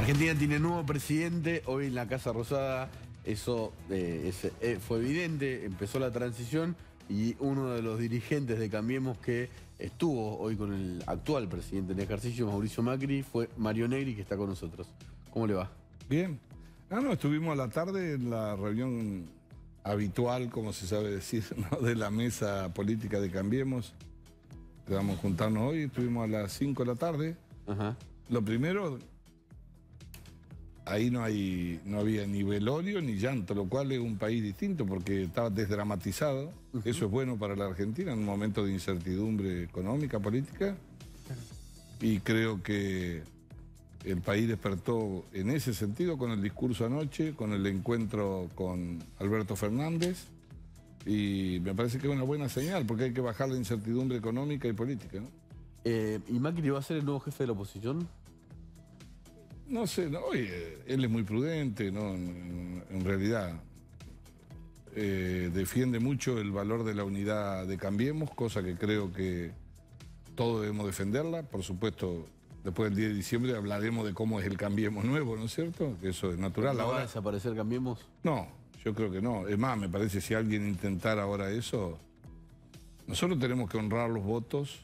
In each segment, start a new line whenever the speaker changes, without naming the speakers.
Argentina tiene nuevo presidente hoy en la Casa Rosada. Eso eh, eh, fue evidente, empezó la transición y uno de los dirigentes de Cambiemos que estuvo hoy con el actual presidente en ejercicio, Mauricio Macri, fue Mario Negri, que está con nosotros. ¿Cómo le va? Bien. Ah, no, estuvimos a la tarde en la reunión habitual, como se sabe decir, de la mesa política de Cambiemos. Vamos juntarnos hoy, estuvimos a las 5 de la tarde. Lo primero, ahí no, hay, no había ni velorio ni llanto, lo cual es un país distinto porque estaba desdramatizado. Eso es bueno para la Argentina en un momento de incertidumbre económica, política. Y creo que el país despertó en ese sentido con el discurso anoche, con el encuentro con Alberto Fernández. Y me parece que es una buena señal porque hay que bajar la incertidumbre económica y política. Eh, ¿Y Macri va a ser el nuevo jefe de la oposición? No sé, no, él es muy prudente, ¿no? En, realidad. Eh, defiende mucho el valor de la unidad de Cambiemos, cosa que creo que todos debemos defenderla. Por supuesto, después del 10 de diciembre hablaremos de cómo es el Cambiemos nuevo, ¿no es cierto? eso es natural. ahora... va a desaparecer Cambiemos? No, yo creo que no. Es más, me parece si alguien intentara ahora eso, nosotros tenemos que honrar los votos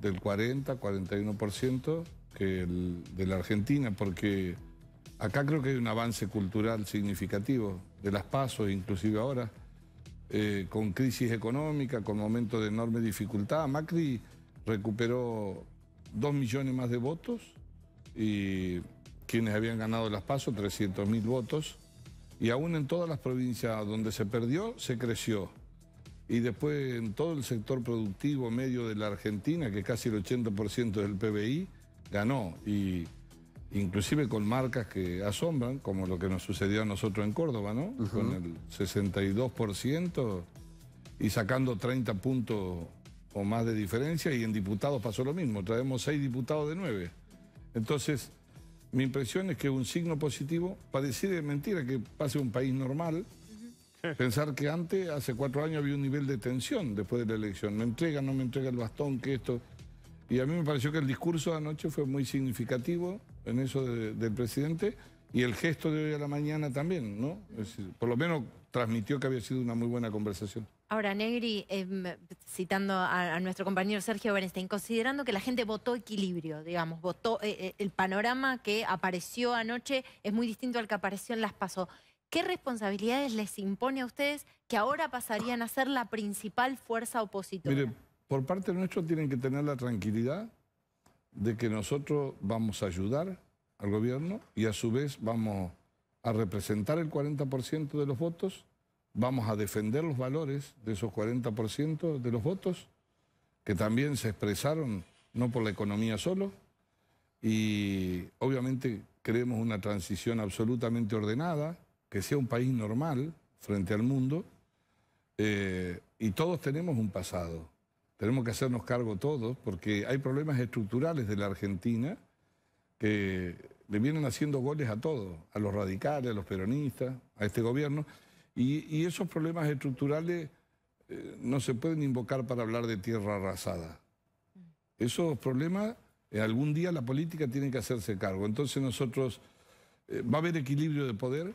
del 40, 41% que el de la Argentina, porque acá creo que hay un avance cultural significativo, de las pasos inclusive ahora, eh, con crisis económica, con momentos de enorme dificultad. Macri recuperó dos millones más de votos y quienes habían ganado las pasos, 300 mil votos. Y aún en todas las provincias donde se perdió, se creció. Y después en todo el sector productivo medio de la Argentina, que casi el 80% del PBI, ganó y inclusive con marcas que asombran, como lo que nos sucedió a nosotros en Córdoba, ¿no? Con el 62% y sacando 30 puntos o más de diferencia y en diputados pasó lo mismo, traemos 6 diputados de 9. Entonces, mi impresión es que un signo positivo, pareciera mentira que pase un país normal, pensar que antes, hace cuatro años, había un nivel de tensión después de la elección, me entrega, no me entrega el bastón, que esto... Y a mí me pareció que el discurso de anoche fue muy significativo en eso del presidente y el gesto de hoy a la mañana también, ¿no? por lo menos transmitió que había sido una muy buena conversación.
Ahora, Negri, em, citando a, nuestro compañero Sergio Bernstein, considerando que la gente votó equilibrio, digamos, votó eh, eh, el panorama que apareció anoche es muy distinto al que apareció en las pasos ¿Qué responsabilidades les impone a ustedes que ahora pasarían a ser la principal fuerza opositora?
por parte nuestro tienen que tener la tranquilidad de que nosotros vamos a ayudar al gobierno y a su vez vamos a representar el 40% de los votos, vamos a defender los valores de esos 40% de los votos que también se expresaron no por la economía solo y obviamente queremos una transición absolutamente ordenada, que sea un país normal frente al mundo eh, y todos tenemos un pasado tenemos que hacernos cargo todos porque hay problemas estructurales de la Argentina que le vienen haciendo goles a todos, a los radicales, a los peronistas, a este gobierno. Y, esos problemas estructurales eh, no se pueden invocar para hablar de tierra arrasada. Esos problemas, eh, algún día la política tiene que hacerse cargo. Entonces nosotros, eh, va a haber equilibrio de poder,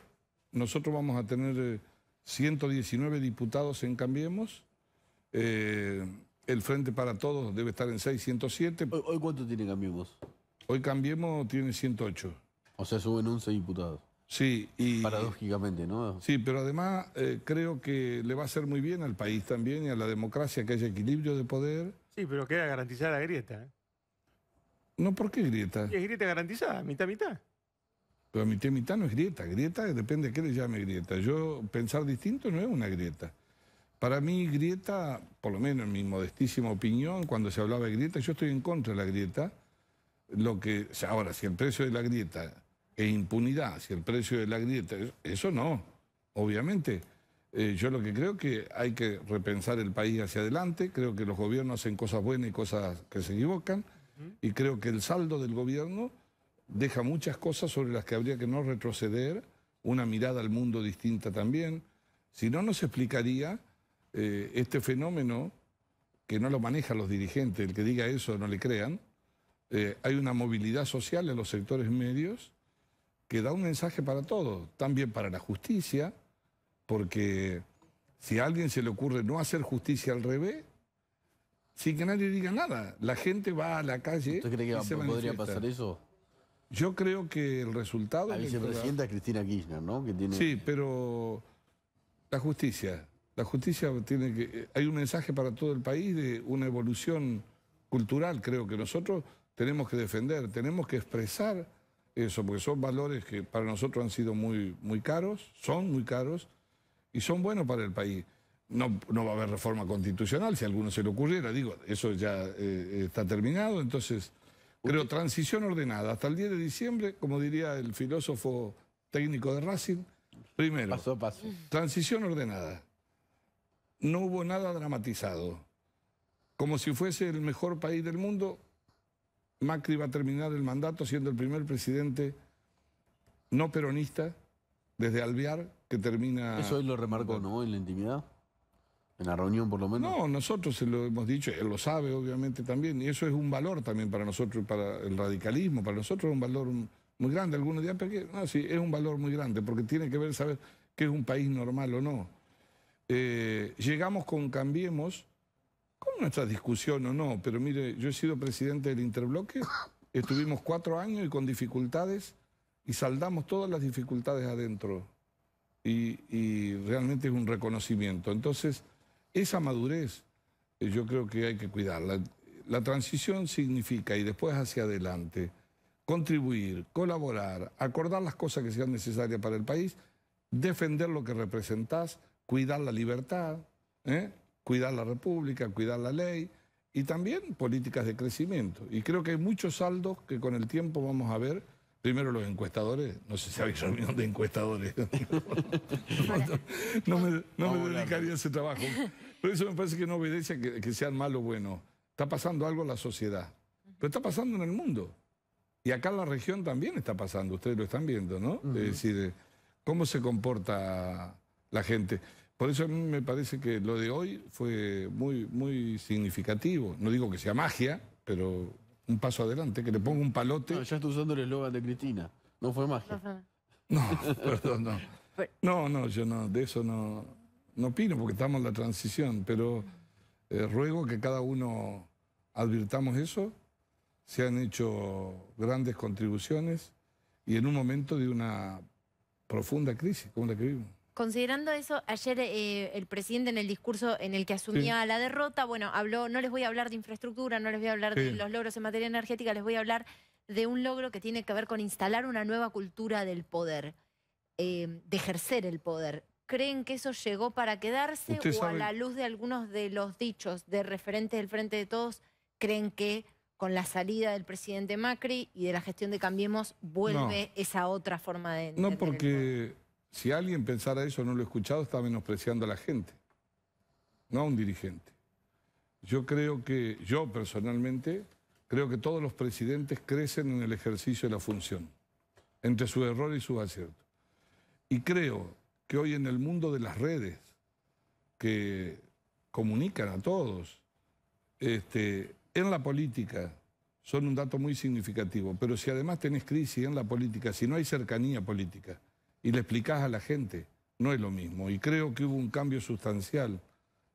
nosotros vamos a tener 119 diputados en Cambiemos. El Frente para Todos debe estar en 607. ¿Hoy, cuánto tiene Cambiemos? Hoy Cambiemos tiene 108. O sea, suben 11 diputados. Sí, y... Paradójicamente, ¿no? Sí, pero además eh, creo que le va a hacer muy bien al país también y a la democracia que haya equilibrio de poder. Sí, pero queda garantizada la grieta. ¿eh? No, ¿por qué grieta? Es grieta garantizada, mitad-mitad. Pero mitad-mitad no es grieta. Grieta depende de qué le llame grieta. Yo pensar distinto no es una grieta. Para mí grieta, por lo menos en mi modestísima opinión, cuando se hablaba de grieta, yo estoy en contra de la grieta. Lo que, ahora, si el precio de la grieta es impunidad, si el precio de la grieta, eso no, obviamente. Eh, yo lo que creo que hay que repensar el país hacia adelante, creo que los gobiernos hacen cosas buenas y cosas que se equivocan, y creo que el saldo del gobierno deja muchas cosas sobre las que habría que no retroceder, una mirada al mundo distinta también, si no nos explicaría eh, este fenómeno que no lo manejan los dirigentes, el que diga eso no le crean, eh, hay una movilidad social en los sectores medios que da un mensaje para todos, también para la justicia, porque si a alguien se le ocurre no hacer justicia al revés, sin que nadie diga nada, la gente va a la calle. ¿Usted cree que podría pasar eso? Yo creo que el resultado... La vicepresidenta es Cristina Kirchner, ¿no? Sí, pero la justicia, la justicia tiene que... Eh, hay un mensaje para todo el país de una evolución cultural, creo que nosotros tenemos que defender, tenemos que expresar eso, porque son valores que para nosotros han sido muy, muy caros, son muy caros y son buenos para el país. No, no va a haber reforma constitucional, si a alguno se le ocurriera, digo, eso ya eh, está terminado, entonces creo transición ordenada. Hasta el 10 de diciembre, como diría el filósofo técnico de Racing, primero, paso paso. transición ordenada no hubo nada dramatizado. Como si fuese el mejor país del mundo, Macri va a terminar el mandato siendo el primer presidente no peronista desde Alvear que termina... Eso él lo remarcó, ¿no? En la intimidad. En la reunión, por lo menos. No, nosotros se lo hemos dicho, él lo sabe, obviamente, también. Y eso es un valor también para nosotros, para el radicalismo. Para nosotros es un valor muy grande. Algunos días, pero no, sí, es un valor muy grande, porque tiene que ver saber que es un país normal o no. Eh, llegamos con Cambiemos, con nuestra discusión o no, pero mire, yo he sido presidente del Interbloque, estuvimos cuatro años y con dificultades y saldamos todas las dificultades adentro. Y, realmente es un reconocimiento. Entonces, esa madurez eh, yo creo que hay que cuidarla. La transición significa, y después hacia adelante, contribuir, colaborar, acordar las cosas que sean necesarias para el país, defender lo que representás cuidar la libertad, ¿eh? cuidar la república, cuidar la ley y también políticas de crecimiento. Y creo que hay muchos saldos que con el tiempo vamos a ver. Primero los encuestadores, no sé si habéis reunión de encuestadores. no, me, dedicaría a ese trabajo. Pero eso me parece que no obedece que, sean malo o bueno. Está pasando algo en la sociedad, pero está pasando en el mundo. Y acá en la región también está pasando, ustedes lo están viendo, ¿no? Es decir, cómo se comporta la gente. Por eso a mí me parece que lo de hoy fue muy, muy significativo. No digo que sea magia, pero un paso adelante, que le ponga un palote. ya está usando el eslogan de Cristina. No fue magia. No, perdón, no. No, no, yo no, de eso no, no opino, porque estamos en la transición, pero eh, ruego que cada uno advirtamos eso. Se han hecho grandes contribuciones y en un momento de una profunda crisis como la que vivimos.
Considerando eso, ayer eh, el presidente en el discurso en el que asumía la derrota, bueno, habló, no les voy a hablar de infraestructura, no les voy a hablar de los logros en materia energética, les voy a hablar de un logro que tiene que ver con instalar una nueva cultura del poder, eh, de ejercer el poder. ¿Creen que eso llegó para quedarse o a la luz de algunos de los dichos de referentes del Frente de Todos, creen que con la salida del presidente Macri y de la gestión de Cambiemos vuelve esa otra forma de... No,
porque... Si alguien pensara eso, no lo he escuchado, está menospreciando a la gente, no a un dirigente. Yo creo que, yo personalmente, creo que todos los presidentes crecen en el ejercicio de la función, entre su error y su acierto. Y creo que hoy en el mundo de las redes, que comunican a todos, este, en la política son un dato muy significativo, pero si además tenés crisis en la política, si no hay cercanía política, y le explicás a la gente. No es lo mismo. Y creo que hubo un cambio sustancial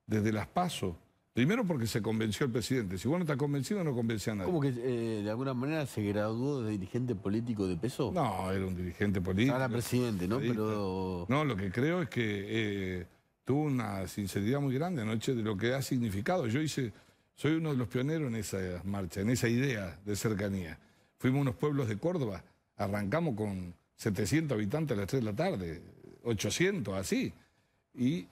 desde las pasos. Primero porque se convenció el presidente. Si vos no convencido, no convence a nadie. ¿Cómo que eh, de alguna manera se graduó de dirigente político de peso? No, era un dirigente político. Ahora presidente, ¿no? Pero... No, lo que creo es que eh, tuvo una sinceridad muy grande anoche de lo que ha significado. Yo hice, soy uno de los pioneros en esa marcha, en esa idea de cercanía. Fuimos unos pueblos de Córdoba, arrancamos con 700 habitantes a las 3 de la tarde, 800, así. Y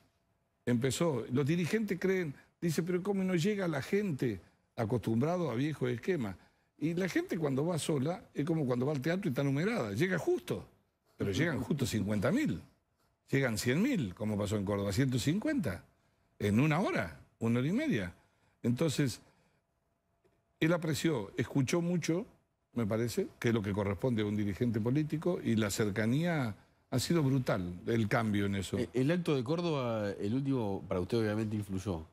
empezó, los dirigentes creen, dice, pero ¿cómo no llega la gente acostumbrado a viejos esquema? Y la gente cuando va sola es como cuando va al teatro y está numerada, llega justo, pero llegan justo 50 mil, llegan 100.000, mil, como pasó en Córdoba, 150, en una hora, una hora y media. Entonces, él apreció, escuchó mucho me parece, que es lo que corresponde a un dirigente político, y la cercanía ha sido brutal, el cambio en eso. Eh, ¿El acto de Córdoba, el último, para usted obviamente influyó?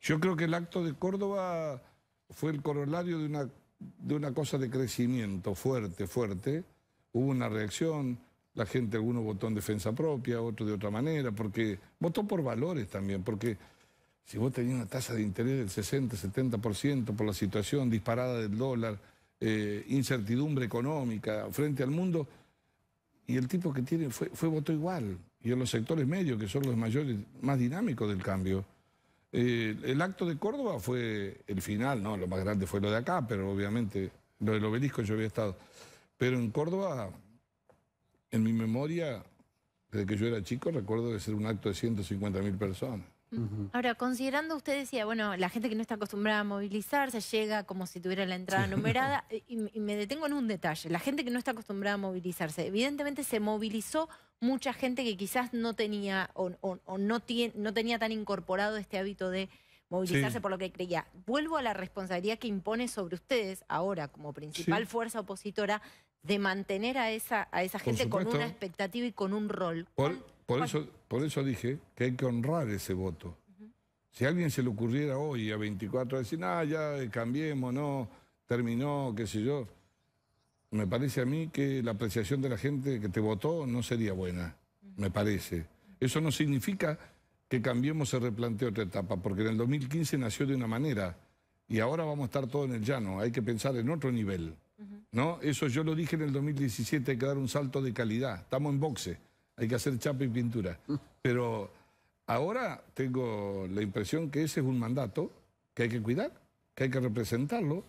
Yo creo que el acto de Córdoba fue el corolario de una, de una cosa de crecimiento fuerte, fuerte. Hubo una reacción, la gente, alguno votó en defensa propia, otro de otra manera, porque votó por valores también, porque si vos tenías una tasa de interés del 60, 70% por la situación disparada del dólar eh, incertidumbre económica frente al mundo. Y el tipo que tiene fue, fue voto igual. Y en los sectores medios, que son los mayores, más dinámicos del cambio. Eh, el acto de Córdoba fue el final, ¿no? Lo más grande fue lo de acá, pero obviamente lo del obelisco yo había estado. Pero en Córdoba, en mi memoria, desde que yo era chico, recuerdo de ser un acto de 150 mil personas.
Ahora, considerando, usted decía, bueno, la gente que no está acostumbrada a movilizarse llega como si tuviera la entrada numerada, eh, y, me detengo en un detalle, la gente que no está acostumbrada a movilizarse, evidentemente se movilizó mucha gente que quizás no tenía o, no, no tenía tan incorporado este hábito de movilizarse por lo que creía. Vuelvo a la responsabilidad que impone sobre ustedes ahora como principal fuerza opositora de mantener a esa, a esa gente con una expectativa y con un rol.
Por, por eso por eso dije que hay que honrar ese voto. Si a alguien se le ocurriera hoy a 24 decir, ah, ya cambiemos, no, terminó, qué sé yo, me parece a mí que la apreciación de la gente que te votó no sería buena, me parece. Eso no significa que cambiemos se replantea otra etapa, porque en el 2015 nació de una manera y ahora vamos a estar todo en el llano, hay que pensar en otro nivel. ¿no? Eso yo lo dije en el 2017, hay que dar un salto de calidad, estamos en boxe hay que hacer chapa y pintura. Mm. Pero ahora tengo la impresión que ese es un mandato que hay que cuidar, que hay que representarlo,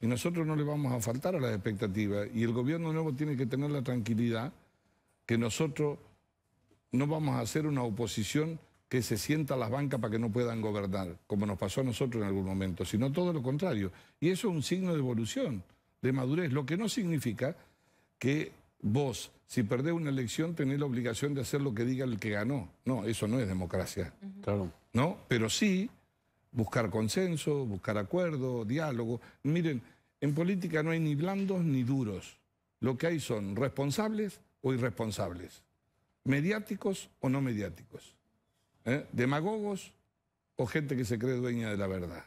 y nosotros no le vamos a faltar a las expectativas. Y el gobierno nuevo tiene que tener la tranquilidad que nosotros no vamos a hacer una oposición que se sienta a las bancas para que no puedan gobernar, como nos pasó a nosotros en algún momento, sino todo lo contrario. Y eso es un signo de evolución, de madurez, lo que no significa que Vos, si perdés una elección, tenés la obligación de hacer lo que diga el que ganó. No, eso no es democracia. Claro. ¿No? Pero sí buscar consenso, buscar acuerdo, diálogo. Miren, en política no hay ni blandos ni duros. Lo que hay son responsables o irresponsables, mediáticos o no mediáticos, ¿Eh? demagogos o gente que se cree dueña de la verdad.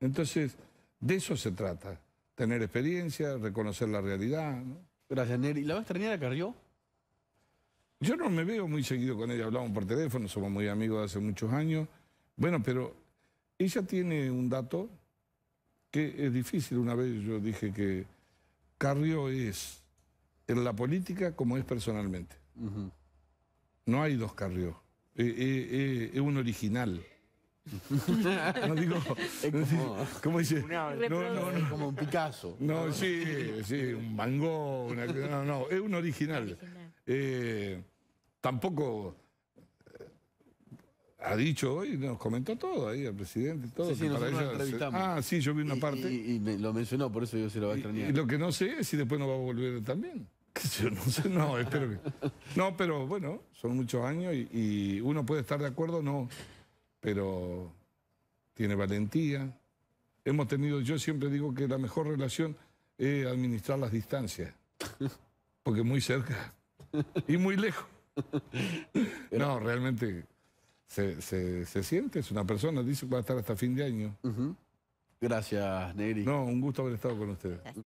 Entonces, de eso se trata, tener experiencia, reconocer la realidad. Gracias, Neri. ¿La va a Carrió? Yo no me veo muy seguido con ella, hablamos por teléfono, somos muy amigos de hace muchos años. Bueno, pero ella tiene un dato que es difícil. Una vez yo dije que Carrió es en la política como es personalmente. No hay dos Carrió. Eh, eh, eh, es un original. no digo. como, ¿Cómo dice? no, no, no. como un Picasso. No, sí, sí, un mango, no, no, es un original. Eh, tampoco eh, ha dicho hoy, nos comentó todo ahí, el presidente, todo. Sí, para ella, ah, sí, yo vi una parte. Y, lo mencionó, por eso yo se lo va a extrañar. Y, lo que no sé es si después no va a volver también. Yo no sé, no, espero que. No, pero bueno, son muchos años y, uno puede estar de acuerdo no pero tiene valentía. Hemos tenido, yo siempre digo que la mejor relación es administrar las distancias, porque muy cerca y muy lejos. No, realmente se, siente, es una persona, dice que va a estar hasta fin de año. Gracias, Negri. No, un gusto haber estado con ustedes.